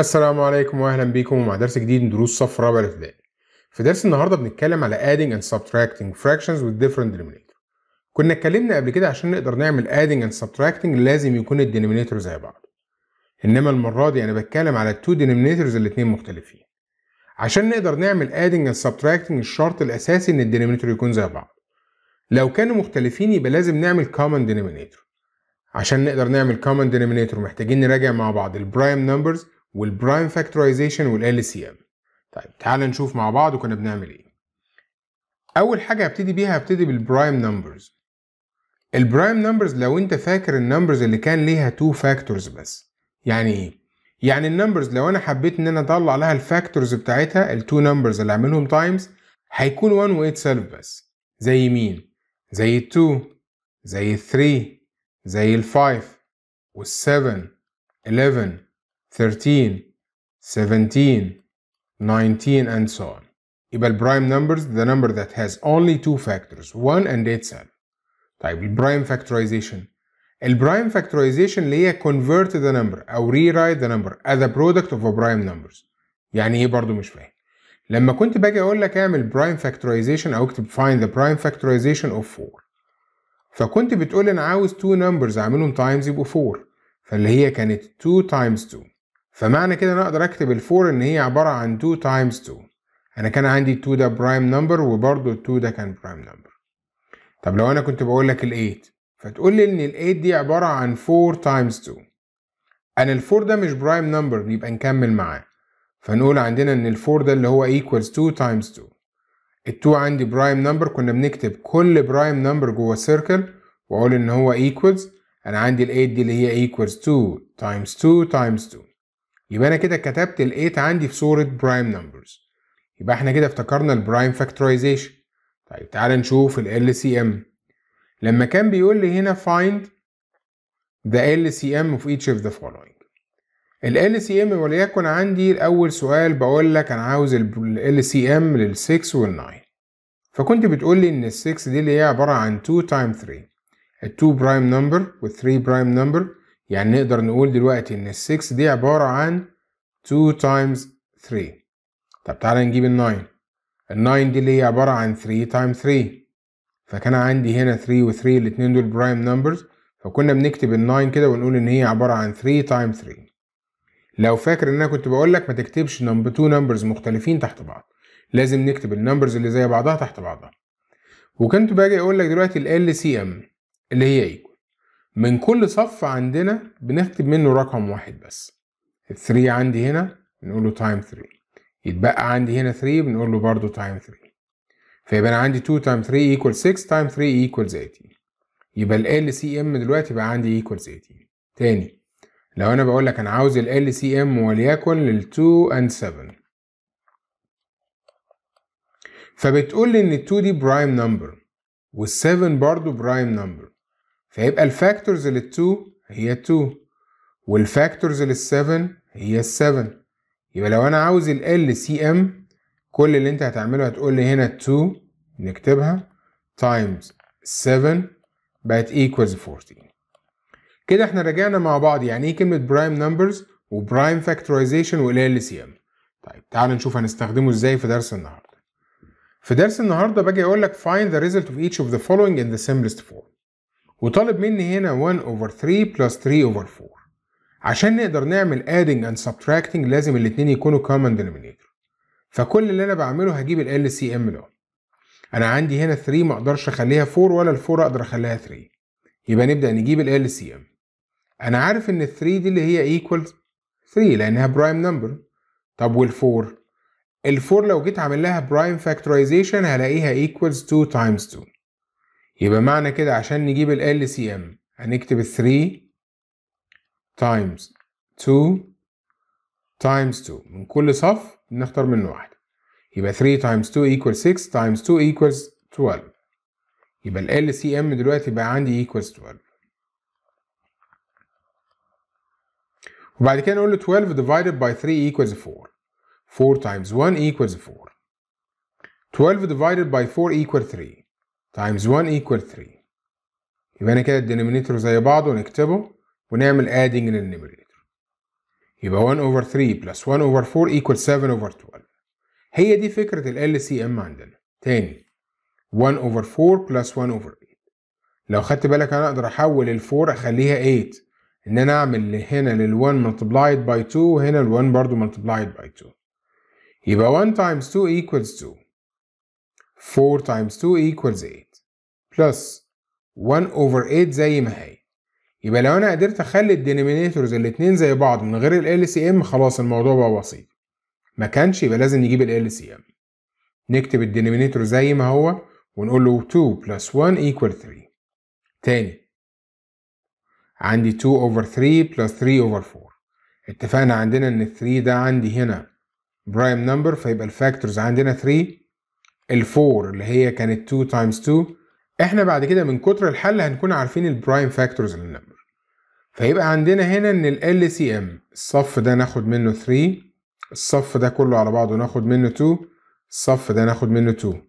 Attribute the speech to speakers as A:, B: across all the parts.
A: السلام عليكم واهلا بيكم مع درس جديد من دروس صف رابع الابتدائي في درس النهارده بنتكلم على adding and subtracting fractions with different denominator كنا اتكلمنا قبل كده عشان نقدر نعمل adding and subtracting لازم يكون الدينومينيتور زي بعض انما المره دي انا بتكلم على التو denominators الاتنين مختلفين عشان نقدر نعمل adding and subtracting الشرط الاساسي ان الدينومينيتور يكون زي بعض لو كانوا مختلفين يبقى لازم نعمل common denominator عشان نقدر نعمل common denominator محتاجين نراجع مع بعض البرايم numbers والبرايم فاكتورايزيشن والال سي ام طيب تعال نشوف مع بعض وكنا بنعمل ايه اول حاجه هبتدي بيها هبتدي بالبرايم نمبرز البرايم نمبرز لو انت فاكر النمبرز اللي كان ليها تو فاكتورز بس يعني ايه يعني النمبرز لو انا حبيت ان انا اطلع لها الفاكتورز بتاعتها التو نمبرز اللي اعملهم تايمز هيكون 1 و 8 سيلف بس زي مين زي ال 2 زي ال 3 زي ال 5 وال 7 11 13, 17, 19, and so on. يبقى prime numbers the number that has only two factors 1 and itself. Type prime factorization prime factorization اللي convert the number أو rewrite the number as a product of a prime numbers. يعني إيه برضو مش فاهم. لما كنت باجي أقول لك أعمل prime factorization أو اكتب find the prime factorization of 4 فكنت بتقول أنا عاوز two numbers أعملهم times يبقوا 4 فاللي هي كانت 2 times 2 فمعنى كده انا اقدر اكتب 4 ان هي عبارة عن 2 تايمز 2 انا كان عندي 2 ده برايم نمبر وبرضه 2 ده كان برايم نمبر طب لو انا كنت بقول لك ال8 فتقول لي ان ال8 دي عبارة عن 4 تايمز 2 انا ال4 ده مش برايم نمبر يبقى نكمل معاه فنقول عندنا ان ال4 ده اللي هو equals 2 تايمز 2 ال2 عندي برايم نمبر كنا بنكتب كل برايم نمبر جوه السيركل واقول ان هو equals انا عندي ال8 دي اللي هي equals 2 تايمز 2 تايمز 2 يبقى انا كده كتبت ال8 عندي في صوره برايم نمبرز يبقى احنا كده افتكرنا البرايم فاكتورايزيشن طيب تعال نشوف ال LCM لما كان بيقول لي هنا find the LCM of each of the following ال LCM وليكن عندي الأول سؤال بقول لك أنا عاوز ال LCM لل 6 وال 9 فكنت بتقول لي إن ال 6 دي اللي هي عبارة عن 2 تايم 3 ال 2 prime number وال 3 prime number يعني نقدر نقول دلوقتي ان ال 6 دي عبارة عن 2 times 3 طب تعالى نجيب ال 9 ال 9 دي اللي هي عبارة عن 3 times 3 فكان عندي هنا 3 و 3 الاتنين دول برايم نمبرز فكنا بنكتب ال 9 كده ونقول ان هي عبارة عن 3 times 3 لو فاكر ان انا كنت بقول لك ما تكتبش نمبر 2 نمبرز مختلفين تحت بعض لازم نكتب النمبرز اللي زي بعضها تحت بعضها وكنت باجي اقول لك دلوقتي ال LCM اللي هي ايه من كل صف عندنا بنكتب منه رقم واحد بس ال 3 عندي هنا بنقول له تايم 3 يتبقى عندي هنا 3 بنقول له برضه تايم 3 فيبقى انا عندي 2 تايم 3 ايكوال 6 تايم 3 ايكوال 18 يبقى ال سي ام دلوقتي بقى عندي ايكوال 18 تاني لو انا بقول لك انا عاوز ال سي ام وليكن لل 2 اند 7 فبتقول لي ان ال 2 دي برايم نمبر وال 7 برضه برايم نمبر فيبقى الفاكتورز لل2 هي 2 والفاكتورز لل7 هي 7 يبقى لو انا عاوز ال سي ام كل اللي انت هتعمله هتقول لي هنا 2 نكتبها تايمز 7 بقت ايكوالز 14 كده احنا راجعنا مع بعض يعني ايه كلمه برايم نمبرز وبرايم فاكتورايزيشن والال سي ام طيب تعال نشوف هنستخدمه ازاي في درس النهارده في درس النهارده باجي اقول لك فايند ذا ريزلت اوف ايتش اوف ذا فولوينج ان ذا سيمبلست فور وطالب مني هنا 1 over 3 plus 3 over 4 عشان نقدر نعمل adding and subtracting لازم الاتنين يكونوا common denominator فكل اللي انا بعمله هجيب ال LCM له ده انا عندي هنا 3 ما اقدرش اخليها 4 ولا ال 4 اقدر اخليها 3 يبقى نبدا نجيب ال LCM انا عارف ان ال 3 دي اللي هي equal 3 لانها برايم نمبر طب وال 4 ال 4 لو جيت عامل لها برايم فاكتورايزيشن هلاقيها equals 2 times 2 يبقى معنى كده عشان نجيب ال LCM هنكتب 3 تايمز 2 تايمز 2 من كل صف نختار منه واحدة يبقى 3 تايمز 2 equals 6 تايمز 2 equals 12 يبقى ال LCM دلوقتي بقى عندي equals 12 وبعد كده نقول له 12 divided by 3 equals 4 4 times 1 equals 4 12 divided by 4 equals 3 times 1 equal 3 يبقى انا كده الدينومينيتور زي بعضه نكتبه ونعمل adding للنيميريتور يبقى 1 over 3 plus 1 over 4 equal 7 over 12 هي دي فكرة ال LCM عندنا تاني 1 over 4 plus 1 over 8 لو خدت بالك انا اقدر احول ال 4 اخليها 8 ان انا اعمل هنا لل 1 multiplied by 2 وهنا ال 1 برضو multiplied by 2 يبقى 1 times 2 equals 2 4 times 2 equals 8 plus 1 over 8 زي ما هي يبقى لو انا قدرت اخلي الدينومينيتورز الاتنين زي بعض من غير ال LCM خلاص الموضوع بقى بسيط ما كانش يبقى لازم نجيب ال LCM نكتب الدينومينيتور زي ما هو ونقول له 2 plus 1 equal 3 تاني عندي 2 over 3 plus 3 over 4 اتفقنا عندنا ان 3 ده عندي هنا برايم نمبر فيبقى الفاكتورز عندنا 3 الفور اللي هي كانت 2 تايمز 2 احنا بعد كده من كتر الحل هنكون عارفين البرايم فاكتورز للنمبر فيبقى عندنا هنا ان ال سي ام الصف ده ناخد منه 3 الصف ده كله على بعضه ناخد منه 2 الصف ده ناخد منه 2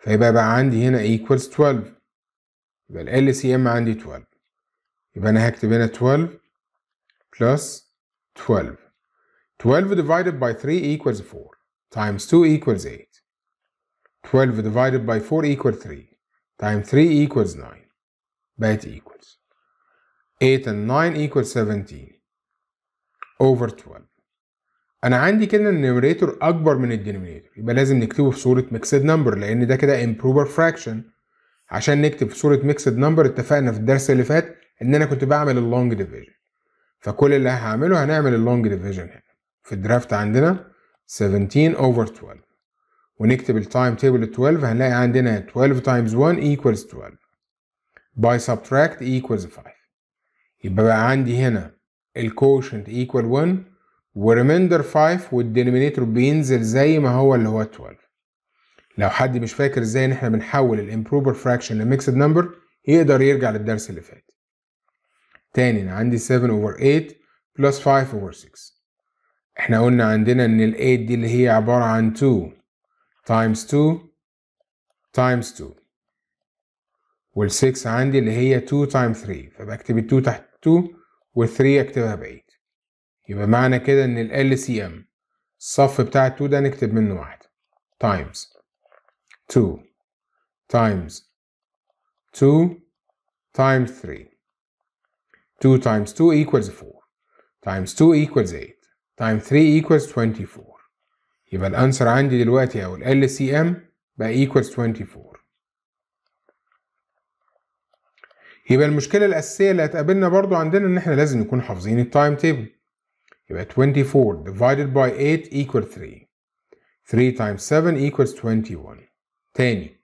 A: فيبقى بقى عندي هنا equals 12 يبقى ال سي ام عندي 12 يبقى انا هكتب هنا 12 بلس 12 12 divided by 3 equals 4 times 2 equals 8 12 divided by 4 equal 3 times 3 equals 9 بقت equals 8 and 9 equals 17 over 12 انا عندي كده النيوريتور اكبر من الدينومينيتور يبقى لازم نكتبه في صوره ميكسد نمبر لان ده كده improper فراكشن عشان نكتب في صوره ميكسد نمبر اتفقنا في الدرس اللي فات ان انا كنت بعمل اللونج ديفيجن فكل اللي هعمله هنعمل اللونج ديفيجن هنا في الدرافت عندنا 17 over 12 ونكتب التايم تيبل 12 هنلاقي عندنا 12 تايمز 1 equals 12 باي سبتراكت equals 5 يبقى بقى عندي هنا الكوشنت equal 1 وريميندر 5 والدينومينيتور بينزل زي ما هو اللي هو 12 لو حد مش فاكر ازاي ان احنا بنحول الامبروبر فراكشن لميكسد نمبر يقدر يرجع للدرس اللي فات تاني انا عندي 7 over 8 بلس 5 over 6 احنا قلنا عندنا ان ال 8 دي اللي هي عبارة عن 2 times 2 times 2 وال6 عندي اللي هي 2 times 3 فبكتب ال2 تحت 2 وال3 اكتبها ب8 يبقى معنى كده ان ال سي ام الصف بتاع 2 ده نكتب منه واحدة times 2 times 2 times 3 2 times 2 equals 4 times 2 equals 8 times 3 equals 24 يبقى الانسر عندي دلوقتي او ال سي ام بقى equals 24 يبقى المشكلة الأساسية اللي هتقابلنا برضو عندنا إن إحنا لازم نكون حافظين التايم تيبل يبقى 24 divided by 8 equal 3 3 times 7 equals 21 تاني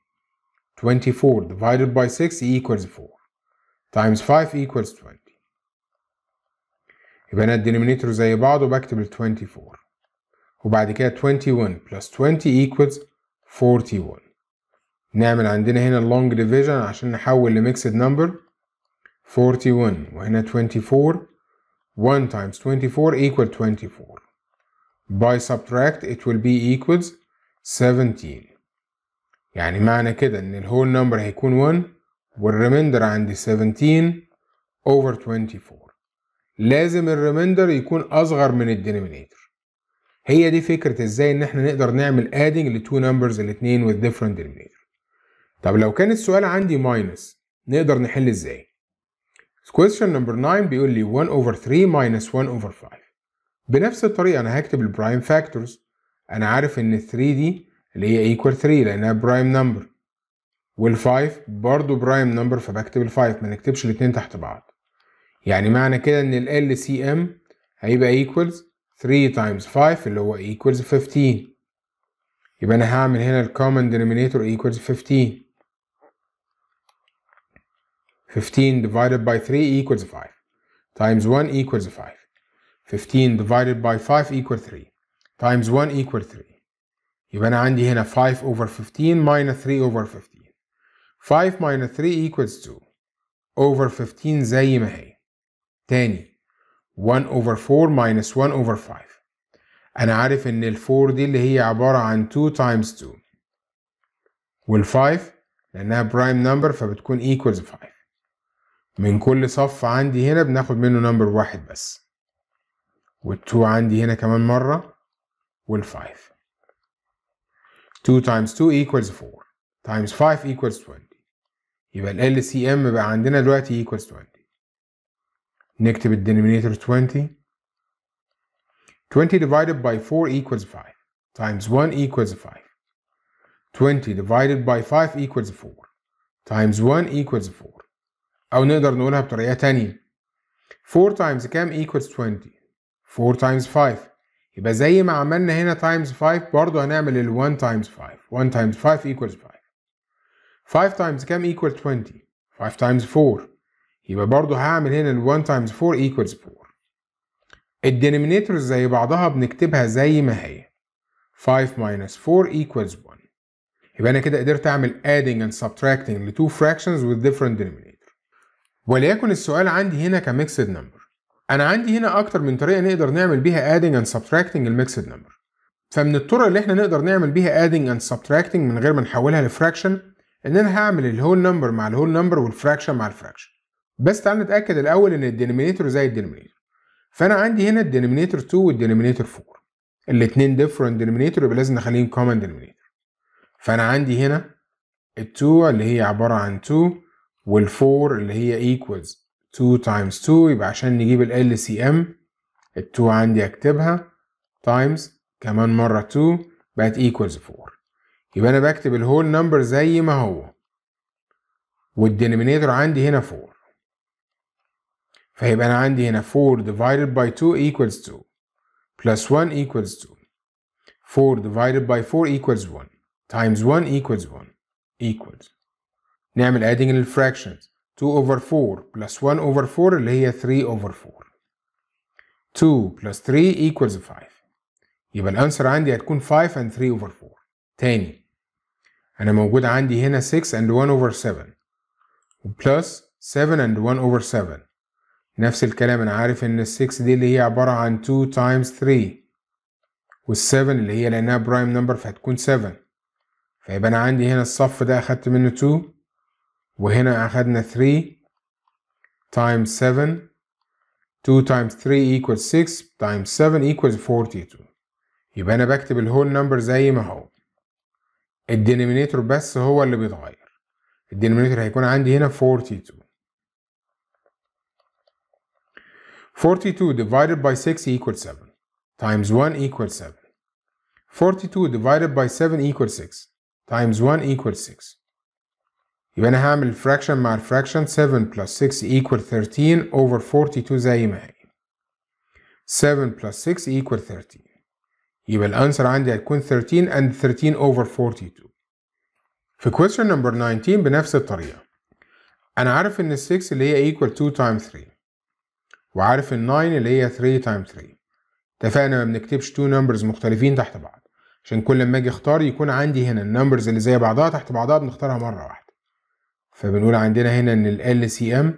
A: 24 divided by 6 equals 4 times 5 equals 20 يبقى أنا الدينومينيتور زي بعضه بكتب ال 24 وبعد كده 21 plus 20 equals 41 نعمل عندنا هنا long division عشان نحول لميكسد نمبر 41 وهنا 24 1 times 24 equal 24 by subtract it will be equals 17 يعني معنى كده ان الهول نمبر هيكون 1 والريميندر عندي 17 over 24 لازم الريميندر يكون اصغر من الدينومينيتور هي دي فكره ازاي ان احنا نقدر نعمل ادنج لتو نمبرز الاثنين وذ ديفرنت طب لو كان السؤال عندي ماينس نقدر نحل ازاي question number 9 بيقول لي 1 over 3 minus 1 over 5 بنفس الطريقه انا هكتب البرايم فاكتورز انا عارف ان 3 دي اللي هي equal 3 لانها برايم نمبر وال5 برضه برايم نمبر فبكتب ال5 ما نكتبش الاثنين تحت بعض يعني معنى كده ان ال LCM هيبقى equals 3 times 5 اللي هو equals 15 يبقى أنا هعمل هنا common denominator equals 15 15 divided by 3 equals 5 times 1 equals 5 15 divided by 5 equal 3 times 1 equal 3 يبقى أنا عندي هنا 5 over 15 minus 3 over 15 5 minus 3 equals 2 over 15 زي ما هي تاني 1 over 4 minus 1 over 5 أنا عارف إن ال 4 دي اللي هي عبارة عن 2 times 2 وال 5 لأنها برايم نمبر فبتكون equals 5 من كل صف عندي هنا بناخد منه نمبر واحد بس وال2 عندي هنا كمان مرة وال5 2 times 2 equals 4 times 5 equals 20 يبقى ال LCM بقى عندنا دلوقتي equals 20 نكتب الدينومينيتور 20 20 divided by 4 equals 5 times 1 equals 5 20 divided by 5 equals 4 times 1 equals 4 أو نقدر نقولها بطريقة تانية 4 times كام equals 20 4 times 5 يبقى زي ما عملنا هنا times 5 برضه هنعمل ال 1 times 5 1 times 5 equals 5 5 times كام equals 20 5 times 4 يبقى برضو هعمل هنا ال 1 تايمز 4 ايكوالز 4 الدينومينيتورز زي بعضها بنكتبها زي ما هي 5 minus 4 equals 1 يبقى انا كده قدرت اعمل adding and subtracting ل 2 fractions with different denominator وليكن السؤال عندي هنا كميكسد نمبر انا عندي هنا اكتر من طريقه نقدر نعمل بيها adding and subtracting الميكسد نمبر فمن الطرق اللي احنا نقدر نعمل بيها adding and subtracting من غير ما نحولها لفراكشن ان انا هعمل الهول نمبر مع الهول نمبر والفراكشن مع الفراكشن بس تعال نتاكد الاول ان الدينومينيتور زي الدينومينيتور فانا عندي هنا الدينومينيتور 2 والدينومينيتور 4 الاثنين ديفرنت دينومينيتور يبقى لازم نخليهم كومن دينومينيتور فانا عندي هنا ال2 اللي هي عباره عن 2 وال4 اللي هي ايكوالز 2 تايمز 2 يبقى عشان نجيب ال سي ام ال2 عندي اكتبها تايمز كمان مره 2 بقت ايكوالز 4 يبقى انا بكتب الهول نمبر زي ما هو والدينومينيتور عندي هنا 4 فهيبقى أنا عندي هنا 4 divided by 2 equals 2 plus 1 equals 2 4 divided by 4 equals 1 times 1 equals 1 equals نعمل adding fractions: 2 over 4 plus 1 over 4 اللي هي 3 over 4 2 plus 3 equals 5 يبقى الانسر عندي هتكون 5 and 3 over 4 تاني انا موجود عندي هنا 6 and 1 over 7 plus 7 and 1 over 7 نفس الكلام انا عارف ان ال6 دي اللي هي عبارة عن 2 times 3 وال7 اللي هي لانها برايم نمبر فهتكون 7 فيبقى انا عندي هنا الصف ده اخدت منه 2 وهنا اخدنا 3 times 7 2 times 3 equals 6 times 7 equals 42 يبقى انا بكتب الهول نمبر زي ما هو الدينومينيتور بس هو اللي بيتغير الدينومينيتور هيكون عندي هنا 42 42 divided by 6 equals 7 times 1 equals 7. 42 divided by 7 equals 6 times 1 equals 6. يبقى أنا هعمل fraction مع fraction 7 plus 6 equal 13 over 42 زي ما هي. 7 plus 6 equal 13. يبقى الأنسر عندي هتكون 13 and 13 over 42. في question number 19 بنفس الطريقة. أنا عارف إن 6 اللي هي equal 2 times 3. وعارف ال 9 اللي هي 3 تايم 3 اتفقنا ما بنكتبش تو نمبرز مختلفين تحت بعض عشان كل ما اجي اختار يكون عندي هنا النمبرز اللي زي بعضها تحت بعضها بنختارها مره واحده فبنقول عندنا هنا ان ال سي ام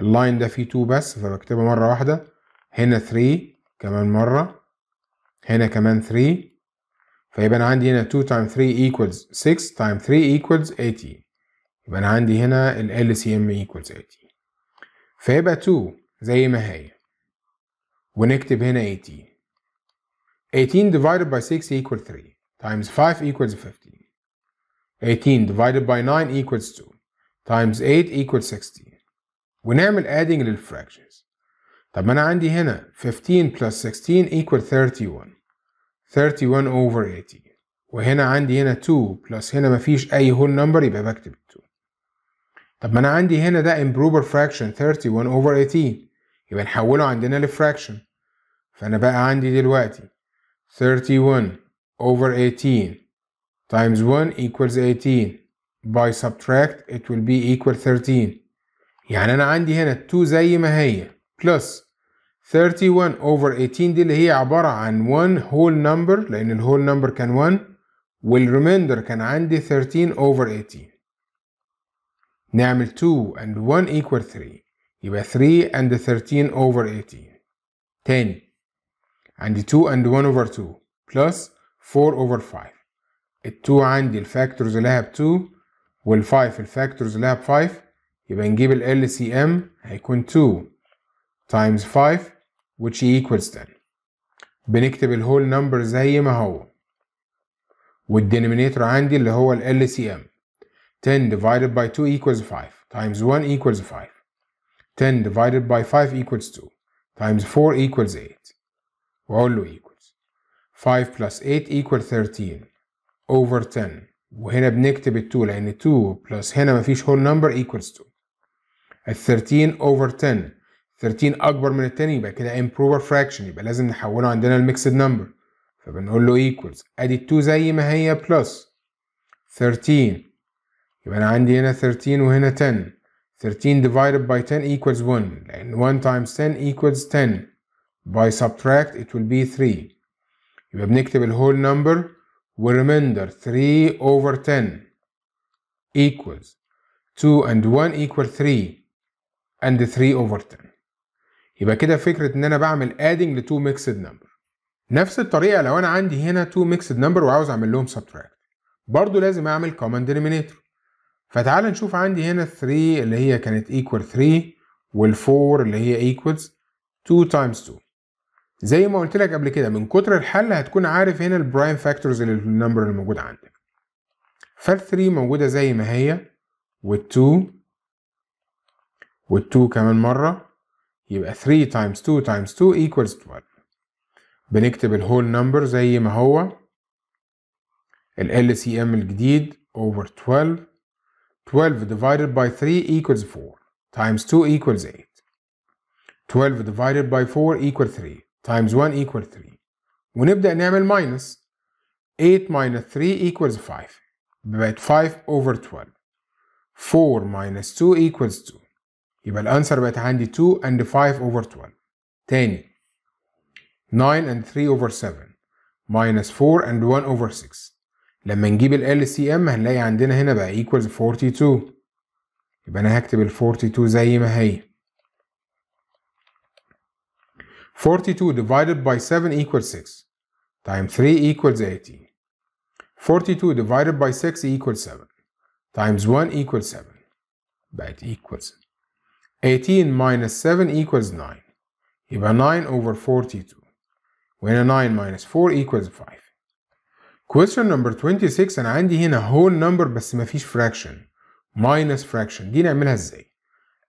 A: اللاين ده فيه 2 بس فبكتبها مره واحده هنا 3 كمان مره هنا كمان 3 فيبقى انا عندي هنا 2 تايم 3 equals 6 تايم 3 equals 18 يبقى انا عندي هنا ال LCM equals 18 فيبقى 2 زي ما هي ونكتب هنا 18 18 divided by 6 equals 3 times 5 equals 15 18 divided by 9 equals 2 times 8 equals 16 ونعمل adding للfractions طب انا عندي هنا 15 plus 16 equals 31 31 over 18 وهنا عندي هنا 2 plus هنا مفيش اي whole number يبقى بكتب 2 طب ما انا عندي هنا ده improper fraction 31 over 18 يبقى نحوله عندنا لفراكشن فأنا بقى عندي دلوقتي 31 over 18 times 1 equals 18 by subtract it will be equal 13 يعني أنا عندي هنا 2 زي ما هي plus 31 over 18 دي اللي هي عبارة عن 1 whole number لأن ال whole number كان 1 والريميندر كان عندي 13 over 18 نعمل 2 and 1 equal 3 يبقى 3 and 13 over 18 تاني عندي 2 and 1 over 2 plus 4 over 5 ال 2 عندي الفاكتورز لها ب 2 وال 5 الفاكتورز لها ب 5 يبقى نجيب ال LCM هيكون 2 times 5 which equals 10 بنكتب الهول نمبر زي ما هو والدينومينيتور عندي اللي هو ال LCM 10 divided by 2 equals 5 times 1 equals 5 10 divided by 5 equals 2 times 4 equals 8 وأقول له equals 5 plus 8 equals 13 over 10 وهنا بنكتب ال 2 لأن 2 plus هنا مفيش whole number equals 2 ال 13 over 10 13 أكبر من التاني يبقى كده improper fraction يبقى لازم نحوله عندنا الميكسد نمبر فبنقول له equals أدي ال 2 زي ما هي plus 13 يبقى أنا عندي هنا 13 وهنا 10 13 divided by 10 equals 1 and 1 times 10 equals 10 by subtract it will be 3 يبقى بنكتب الهول نمبر وريمainder 3 over 10 equals 2 and 1 equal 3 and 3 over 10 يبقى كده فكرة ان انا بعمل adding ل 2 mixed number نفس الطريقة لو انا عندي هنا 2 mixed number وعاوز اعمل لهم subtract برضو لازم اعمل common denominator فتعال نشوف عندي هنا 3 اللي هي كانت equal 3 وال4 اللي هي equals 2 times 2 زي ما قلت لك قبل كده من كتر الحل هتكون عارف هنا البرايم فاكتورز للنمبر اللي موجود عندك فال3 موجودة زي ما هي وال2 وال2 كمان مرة يبقى 3 times 2 times 2 equals 12 بنكتب الهول نمبر زي ما هو ال LCM الجديد over 12 12 divided by 3 equals 4 times 2 equals 8. 12 divided by 4 equal 3 times 1 equal 3 ونبدأ نعمل minus 8 minus 3 equals 5 بقت 5 over 12 4 minus 2 equals 2 يبقى الأنسر بقت عندي 2 and 5 over 12 تاني 9 and 3 over 7 minus 4 and 1 over 6 لما نجيب ال LCM هنلاقي عندنا هنا بقى equals 42 يبقى انا هكتب ال 42 زي ما هي 42 divided by 7 equals 6 times 3 equals 18 42 divided by 6 equals 7 times 1 equals 7 بقت equals 18 minus 7 equals 9 يبقى 9 over 42 وهنا 9 minus 4 equals 5 question number 26 انا عندي هنا whole number بس مفيش fraction minus fraction دي نعملها ازاي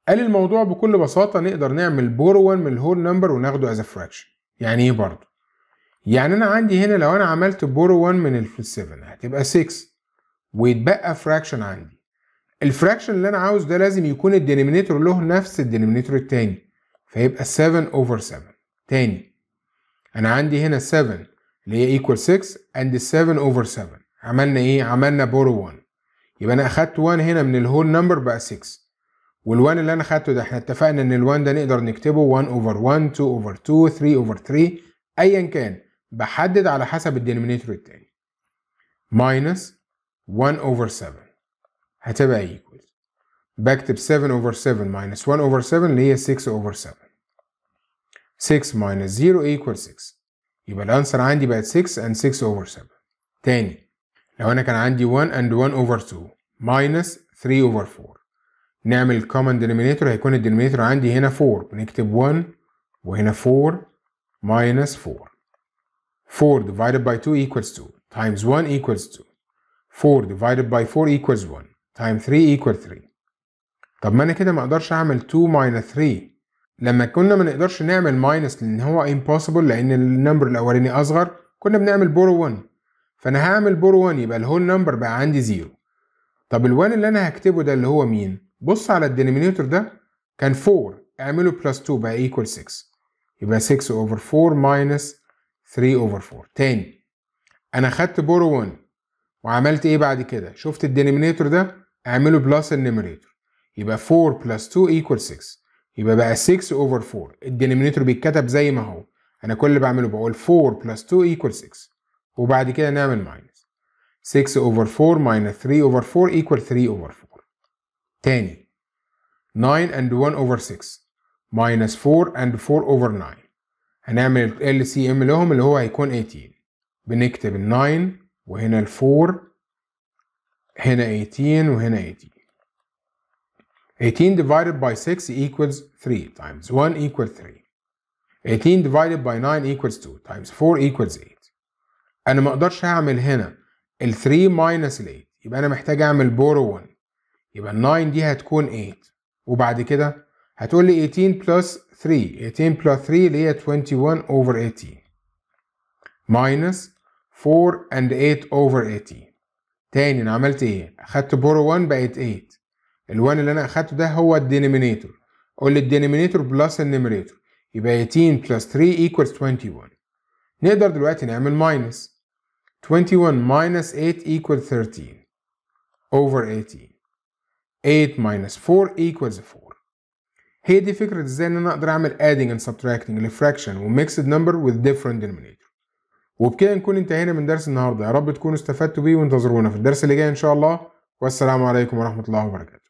A: قال الموضوع بكل بساطة نقدر نعمل one من whole number وناخده as a fraction يعني ايه برضه يعني انا عندي هنا لو انا عملت one من ال 7 هتبقى 6 ويتبقى fraction عندي الفراكشن اللي انا عاوز ده لازم يكون الدينومينيتور له نفس الدينومينيتور التاني فيبقى 7 over 7 تاني انا عندي هنا 7 اللي هي ايكوال 6 اند 7 اوفر 7 عملنا ايه عملنا بورو 1 يبقى انا اخدت 1 هنا من الهول نمبر بقى 6 وال1 اللي انا اخدته ده احنا اتفقنا ان ال1 ده نقدر نكتبه 1 اوفر 1 2 اوفر 2 3 اوفر 3 ايا كان بحدد على حسب الدينومينيتور التاني ماينس 1 اوفر 7 هتبقى ايكوال بكتب 7 اوفر 7 ماينس 1 اوفر 7 اللي هي 6 اوفر 7 6 ماينس 0 ايكوال 6 يبقى الانسر عندي بقت 6 and 6 over 7 تاني لو انا كان عندي 1 and 1 over 2 minus 3 over 4 نعمل common denominator هيكون الدينومينيتور عندي هنا 4 بنكتب 1 وهنا 4 minus 4 4 divided by 2 equals 2 times 1 equals 2 4 divided by 4 equals 1 times 3 equals 3 طب ما انا كده ما اقدرش اعمل 2 minus 3 لما كنا ما نقدرش نعمل ماينس لان هو امبوسيبل لان النمبر الاولاني اصغر كنا بنعمل بورو 1 فانا هعمل بورو 1 يبقى الهول نمبر بقى عندي 0 طب ال1 اللي انا هكتبه ده اللي هو مين بص على الدينومينيتور ده كان 4 اعمله بلس 2 بقى ايكوال 6 يبقى 6 اوفر 4 ماينس 3 اوفر 4 تاني انا خدت بورو 1 وعملت ايه بعد كده شفت الدينومينيتور ده اعمله بلس النيميريتور يبقى 4 بلس 2 ايكوال 6 يبقى بقى 6 اوفر 4 الدينومينيتور بيتكتب زي ما هو انا كل اللي بعمله بقول 4 بلس 2 ايكوال 6 وبعد كده نعمل ماينس 6 اوفر 4 ماينس 3 اوفر 4 ايكوال 3 اوفر 4 تاني 9 and 1 اوفر 6 ماينس 4 and 4 اوفر 9 هنعمل ال سي ام لهم اللي هو هيكون 18 بنكتب ال 9 وهنا ال 4 هنا 18 وهنا 18 18 divided by 6 equals 3 times 1 equals 3 18 divided by 9 equals 2 times 4 equals 8 انا ما اقدرش اعمل هنا ال 3 minus 8 يبقى انا محتاج اعمل borrow 1 يبقى 9 دي هتكون 8 وبعد كده هتقول 18 plus 3 18 plus 3 اللي 21 over 18 minus 4 and 8 over 18 تاني انا عملت ايه؟ اخدت borrow 1 بقت 8 ال1 اللي انا اخدته ده هو الدينومينيتور قول لي الدينومينيتور بلس النيميريتور يبقى 18 بلس 3 ايكوالز 21 نقدر دلوقتي نعمل ماينس 21 ماينس 8 equals 13 اوفر 18 8 ماينس 4 ايكوالز 4 هي دي فكرة ازاي ان انا اقدر اعمل adding and subtracting لفراكشن وميكسد نمبر with different denominator وبكده نكون انتهينا من درس النهاردة يا رب تكونوا استفدتوا بيه وانتظرونا في الدرس اللي جاي ان شاء الله والسلام عليكم ورحمة الله وبركاته